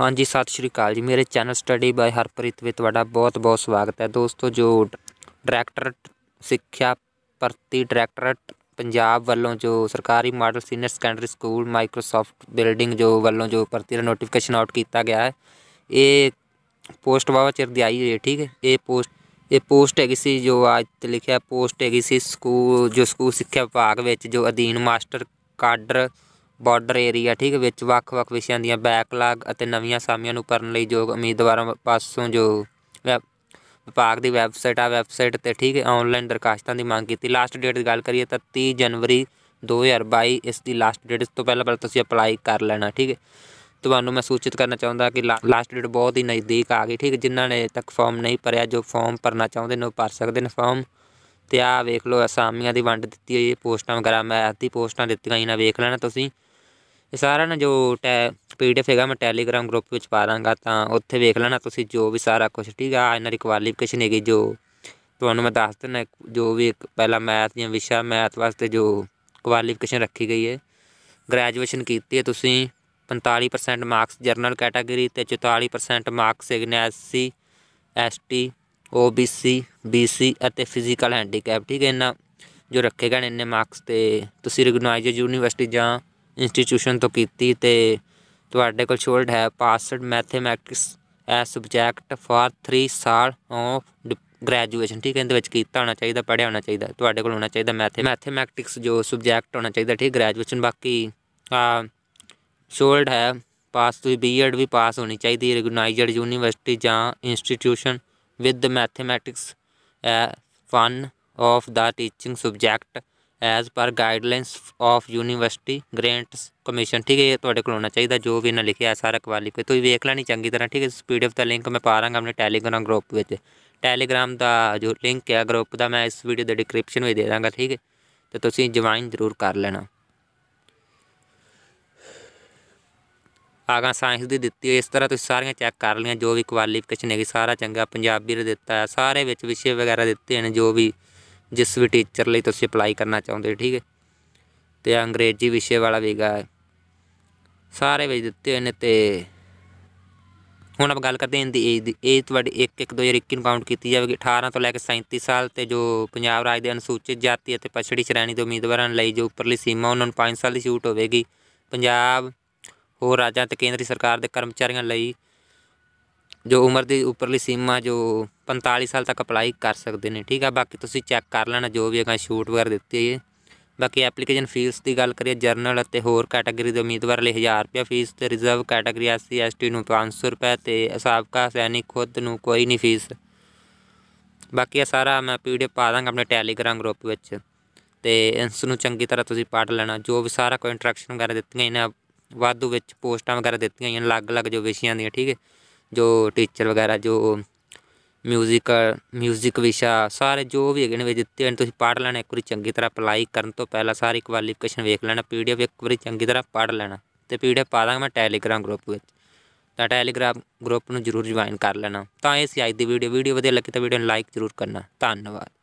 ਹਾਂਜੀ ਸਤਿ ਸ਼੍ਰੀ ਅਕਾਲ ਜੀ ਮੇਰੇ ਚੈਨਲ ਸਟੱਡੀ ਬਾਈ ਹਰਪ੍ਰੀਤ ਵਿੱਚ ਤੁਹਾਡਾ ਬਹੁਤ-ਬਹੁਤ ਸਵਾਗਤ ਹੈ ਦੋਸਤੋ ਜੋ ਡਾਇਰੈਕਟਰ ਸਿੱਖਿਆ ਭਰਤੀ ਡਾਇਰੈਕਟਰ ਪੰਜਾਬ ਵੱਲੋਂ ਜੋ ਸਰਕਾਰੀ model senior secondary school Microsoft building ਜੋ ਵੱਲੋਂ ਜੋ ਭਰਤੀ ਦਾ ਨੋਟੀਫਿਕੇਸ਼ਨ ਆਊਟ ਕੀਤਾ ਗਿਆ ਹੈ ਇਹ ਪੋਸਟ ਬਾਵਾ ਚਿਰ ਦੀ ਆਈ ਹੈ ਠੀਕ ਹੈ ਇਹ ਪੋਸਟ ਇਹ ਪੋਸਟ ਹੈਗੀ ਸੀ ਜੋ ਅੱਜ ਤੇ ਲਿਖਿਆ ਪੋਸਟ ਹੈਗੀ ਸੀ ਸਕੂਲ ਜੋ ਸਕੂਲ ਸਿੱਖਿਆ ਵਿਭਾਗ ਵਿੱਚ ਜੋ ਅਧੀਨ ਮਾਸਟਰ ਕਾਡਰ ਬਾਰਡਰ ਏਰੀਆ ਠੀਕ ਵਿੱਚ ਵੱਖ-ਵੱਖ ਵਿਸ਼ਿਆਂ ਦੀਆਂ ਬੈਕਲਾਗ ਅਤੇ ਨਵੀਆਂ ਸਾਮੀਆਂ ਨੂੰ ਭਰਨ ਲਈ ਯੋਗ ਉਮੀਦਵਾਰਾਂ ਪਾਸੋਂ ਜੋ ਵਿਭਾਗ ਦੀ ਵੈਬਸਾਈਟ ਆ ਵੈਬਸਾਈਟ ਤੇ ਠੀਕ ਹੈ ਆਨਲਾਈਨ ਦਰਖਾਸਤਾਂ ਦੀ ਮੰਗ ਕੀਤੀ ਲਾਸਟ ਡੇਟ ਦੀ ਗੱਲ ਕਰੀਏ ਤਾਂ 30 ਜਨਵਰੀ 2022 ਇਸ ਦੀ ਲਾਸਟ ਡੇਟ ਇਸ ਤੋਂ ਪਹਿਲਾਂ ਪਹਿਲਾਂ ਤੁਸੀਂ ਅਪਲਾਈ ਕਰ ਲੈਣਾ ਠੀਕ ਹੈ ਤੁਹਾਨੂੰ ਮੈਂ ਸੂਚਿਤ ਕਰਨਾ ਚਾਹੁੰਦਾ ਕਿ ਲਾਸਟ ਡੇਟ ਬਹੁਤ ਹੀ ਨਜ਼ਦੀਕ ਆ ਗਈ ਠੀਕ ਜਿਨ੍ਹਾਂ ਨੇ ਤੱਕ ਫਾਰਮ ਨਹੀਂ ਭਰਿਆ ਜੋ ਫਾਰਮ ਭਰਨਾ ਚਾਹੁੰਦੇ ਨੇ ਉਹ ਭਰ ਸਕਦੇ ਨੇ ਫਾਰਮ ਤੇ ਆ ਵੇਖ ਲਓ ਅਸਾਮੀਆਂ ਦੀ ਵੰਡ ਦਿੱਤੀ ਹੋਈ ਹੈ ਪੋਸਟਾਂ ਵਗੈਰਾ ਮੈਂ ਆਤੀ ਪੋਸਟਾਂ ਦਿੱਤੀਆਂ ਇਹਨਾਂ ਵੇਖ ਲੈਣਾ ਤੁਸੀਂ ਇਹ ਸਾਰਾ ਨਾ ਜੋ ਪੀਡੀਐਫ ਹੈਗਾ ਮੈਂ ਟੈਲੀਗ੍ਰਾਮ ਗਰੁੱਪ ਵਿੱਚ ਪਾ ਦਾਂਗਾ ਤਾਂ ਉੱਥੇ ਵੇਖ ਲੈਣਾ ਤੁਸੀਂ ਜੋ ਵੀ ਸਾਰਾ ਕੁਝ ਠੀਕ ਆ ਇਹਨਾਂ ਦੀ ਕੁਆਲੀਫਿਕੇਸ਼ਨ ਹੈਗੀ ਜੋ ਤੁਹਾਨੂੰ ਮੈਂ ਦੱਸ ਦਿੰਨਾ ਜੋ ਵੀ ਇੱਕ ਪਹਿਲਾ ਮੈਥ ਜਾਂ ਵਿਸ਼ਾ ਮੈਥ ਵਾਸਤੇ ਜੋ ਕੁਆਲੀਫਿਕੇਸ਼ਨ ਰੱਖੀ ਗਈ ਹੈ ਗ੍ਰੈਜੂਏਸ਼ਨ ਕੀਤੀ ਹੈ ਤੁਸੀਂ 45% ਮਾਰਕਸ ਜਰਨਲ ਕੈਟਾਗਰੀ ਤੇ 44% ਮਾਰਕਸ ਐਗਨੈਸੀ ਐਸਟੀ ਓਬੀਸੀ ਬੀਸੀ ਅਤੇ ਫਿਜ਼ੀਕਲ ਹੈਂਡੀਕੈਪ ਠੀਕ ਹੈ ਇਹਨਾਂ ਜੋ ਰੱਖੇ ਗਏ ਨੇ ਇੰਨੇ ਮਾਰਕਸ ਤੇ ਤੁਸੀਂ ਰਿਗਨਾਈਜ਼ਡ ਯੂਨੀਵਰਸਿਟੀ ਜਾਂ ਇੰਸਟੀਚਿਊਸ਼ਨ ਤੋਂ ਕੀਤੀ ਤੇ ਤੁਹਾਡੇ ਕੋਲ should have passed mathematics as subject for 3 ਸਾਲ ਆਫ ਗ੍ਰੈਜੂਏਸ਼ਨ ਠੀਕ ਹੈ ਇਹਦੇ ਵਿੱਚ ਕੀਤਾ ਹੋਣਾ ਚਾਹੀਦਾ ਪੜਿਆ ਹੋਣਾ ਚਾਹੀਦਾ ਤੁਹਾਡੇ ਕੋਲ ਹੋਣਾ ਚਾਹੀਦਾ ਮੈਥ ਮੈਥਮੈਟਿਕਸ ਜੋ ਸਬਜੈਕਟ ਹੋਣਾ ਚਾਹੀਦਾ ਠੀਕ ਗ੍ਰੈਜੂਏਸ਼ਨ ਬਾਕੀ ਆ ਸ਼ੋਲਡ ਹੈ ਪਾਸ ਤੁਸੀਂ ਬੀਐਡ ਵੀ ਪਾਸ ਹੋਣੀ ਚਾਹੀਦੀ ਹੈ ਰਿਕਗਨਾਈਜ਼ਡ ਯੂਨੀਵਰਸਿਟੀ ਜਾਂ institution with mathematics fun of the teaching subject as per guidelines of university grants commission ਠੀਕ ਹੈ ਇਹ ਤੁਹਾਡੇ ਕੋਲ ਹੋਣਾ ਚਾਹੀਦਾ ਜੋ ਵੀ ਇਹਨਾਂ ਲਿਖਿਆ ਸਾਰਾ ਕੁਆਲੀਫਾਈ ਤੁਸੀਂ ਵੇਖ ਲੈਣੀ ਚੰਗੀ ਤਰ੍ਹਾਂ ਠੀਕ ਹੈ ਸਪੀਡ ਆਫ ਦਾ ਲਿੰਕ ਮੈਂ ਪਾ ਰਾਂਗਾ ਆਪਣੇ ਟੈਲੀਗ੍ਰਾਮ ਗਰੁੱਪ ਵਿੱਚ ਟੈਲੀਗ੍ਰਾਮ ਦਾ ਜੋ ਲਿੰਕ ਹੈ ਗਰੁੱਪ ਦਾ ਮੈਂ ਇਸ ਵੀਡੀਓ ਦੇ ਡਿਸਕ੍ਰਿਪਸ਼ਨ ਵਿੱਚ ਦੇ ਦਾਂਗਾ ਠੀਕ ਹੈ ਤੇ ਤੁਸੀਂ ਜੁਆਇਨ ਜ਼ਰੂਰ ਕਰ ਲੈਣਾ ਆਗਾ ਸਾਇੰਸ ਦੀ ਦਿੱਤੀ ਹੋਈ ਇਸ ਤਰ੍ਹਾਂ ਤੁਸੀਂ ਸਾਰੀਆਂ ਚੈੱਕ ਕਰ ਲਈਆਂ ਜੋ ਵੀ ਕੁਆਲੀਫਿਕੇਸ਼ਨ ਹੈਗੀ ਸਾਰਾ ਚੰਗਾ ਪੰਜਾਬੀ ਦੇ ਦਿੱਤਾ ਹੈ ਸਾਰੇ ਵਿੱਚ ਵਿਸ਼ੇ ਵਗੈਰਾ ਦਿੱਤੇ ਨੇ ਜੋ ਵੀ ਜਿਸ ਵੀ ਟੀਚਰ ਲਈ ਤੁਸੀਂ ਅਪਲਾਈ ਕਰਨਾ ਚਾਹੁੰਦੇ ਹੋ ਠੀਕ ਹੈ ਤੇ ਅੰਗਰੇਜ਼ੀ ਵਿਸ਼ੇ ਵਾਲਾ ਵੀਗਾ ਸਾਰੇ ਵੇਜ ਦਿੱਤੇ ਹੋਏ ਨੇ ਤੇ ਹੁਣ ਆਪਾਂ ਗੱਲ ਕਰਦੇ ਹਾਂ ਦੀ ਏਜ ਦੀ ਏਜ ਤੁਹਾਡੀ 1 1 2021 ਨੂੰ ਕਾਊਂਟ ਕੀਤੀ ਜਾਵੇਗੀ 18 ਤੋਂ ਲੈ ਕੇ 37 ਸਾਲ ਤੇ ਜੋ ਪੰਜਾਬ ਰਾਜ ਦੇ ਅਨੁਸੂਚਿਤ ਜਾਤੀ ਅਤੇ ਪਛੜੀ ਸ਼੍ਰੇਣੀ ਦੇ ਉਮੀਦਵਾਰਾਂ ਲਈ ਜੋ ਉੱਪਰਲੀ ਸੀਮਾ ਉਹਨਾਂ ਨੂੰ 5 ਸਾਲ ਦੀ ਛੂਟ ਹੋਵੇਗੀ ਪੰਜਾਬ ਹੋਰ ਰਾਜਾਂ ਤੇ ਕੇਂਦਰੀ ਸਰਕਾਰ ਦੇ ਕਰਮਚਾਰੀਆਂ ਲਈ ਜੋ ਉਮਰ ਦੀ ਉੱਪਰਲੀ ਸੀਮਾ ਜੋ 45 ਸਾਲ ਤੱਕ ਅਪਲਾਈ ਕਰ ਸਕਦੇ ਨੇ ਠੀਕ ਆ ਬਾਕੀ ਤੁਸੀਂ ਚੈੱਕ ਕਰ ਲੈਣਾ ਜੋ ਵੀ ਹੈਗਾ ਸ਼ੂਟ ਵਗੈਰਾ ਦਿੱਤੀ ਹੈ ਬਾਕੀ ਐਪਲੀਕੇਸ਼ਨ ਫੀਸ ਦੀ ਗੱਲ ਕਰੀਏ ਜਰਨਲ ਅਤੇ ਹੋਰ ਕੈਟਾਗਰੀ ਦੇ ਉਮੀਦਵਾਰ ਲਈ 1000 ਰੁਪਏ ਫੀਸ ਤੇ ਰਿਜ਼ਰਵ ਕੈਟਾਗਰੀ ਐਸਸੀ ਐਸਟੀ ਨੂੰ 500 ਰੁਪਏ ਤੇ ਸਾਬਕਾ ਸੈਨਿਕ ਖੁਦ ਨੂੰ ਕੋਈ ਨਹੀਂ ਫੀਸ ਬਾਕੀ ਇਹ ਸਾਰਾ ਮੈਂ ਪੀਡੀਐਫ ਪਾ ਦਾਂਗਾ ਆਪਣੇ ਟੈਲੀਗ੍ਰਾਮ ਗਰੁੱਪ ਵਿੱਚ ਤੇ ਇਸ ਨੂੰ ਚੰਗੀ ਤਰ੍ਹਾਂ ਤੁਸੀਂ ਪੜ੍ਹ ਲੈਣਾ ਜੋ ਵੀ ਸਾਰਾ ਕੋਈ ਇੰਟਰੈਕਸ਼ਨ ਵਗੈਰਾ ਦਿੱਤੀਆਂ ਇਹਨਾਂ ਵਾਧੂ ਵਿੱਚ ਪੋਸਟਾਂ ਵਗੈਰਾ ਦਿੱਤੀਆਂ ਇਹਨਾਂ ਅਲੱਗ-ਅਲੱਗ ਜੋ ਵਿਸ਼ਿਆਂ ਦੀਆਂ ਠੀਕ ਹੈ ਜੋ ਟੀਚਰ ਵਗੈਰਾ ਜੋ ਮਿਊਜ਼ਿਕ ਮਿਊਜ਼ਿਕ ਵਿਸ਼ਾ ਸਾਰੇ ਜੋ ਵੀ ਹੈਗੇ ਨੇ ਦਿੱਤੇ ਹਨ ਤੁਸੀਂ ਪੜ੍ਹ ਲੈਣਾ ਇੱਕ ਵਾਰੀ ਚੰਗੀ ਤਰ੍ਹਾਂ ਅਪਲਾਈ ਕਰਨ ਤੋਂ ਪਹਿਲਾਂ ਸਾਰੀ ਕੁਆਲੀਫਿਕੇਸ਼ਨ ਵੇਖ ਲੈਣਾ ਪੀਡੀਐਫ ਇੱਕ ਵਾਰੀ ਚੰਗੀ ਤਰ੍ਹਾਂ ਪੜ੍ਹ ਲੈਣਾ ਤੇ ਪੀਡੀਐਫ ਪਾ ਦਾਂਗਾ ਮੈਂ ਟੈਲੀਗ੍ਰਾਮ ਗਰੁੱਪ ਵਿੱਚ ਤਾਂ ਟੈਲੀਗ੍ਰਾਮ ਗਰੁੱਪ ਨੂੰ ਜਰੂਰ ਜੁਆਇਨ ਕਰ ਲੈਣਾ ਤਾਂ ਇਹ ਸੀ ਅੱਜ ਦੀ ਵੀਡੀਓ ਵੀਡੀਓ ਵਧੀਆ ਲੱਗੀ ਤਾਂ ਵੀਡੀਓ ਨੂੰ ਲਾਈਕ ਜਰੂਰ ਕਰਨਾ ਧੰਨਵਾਦ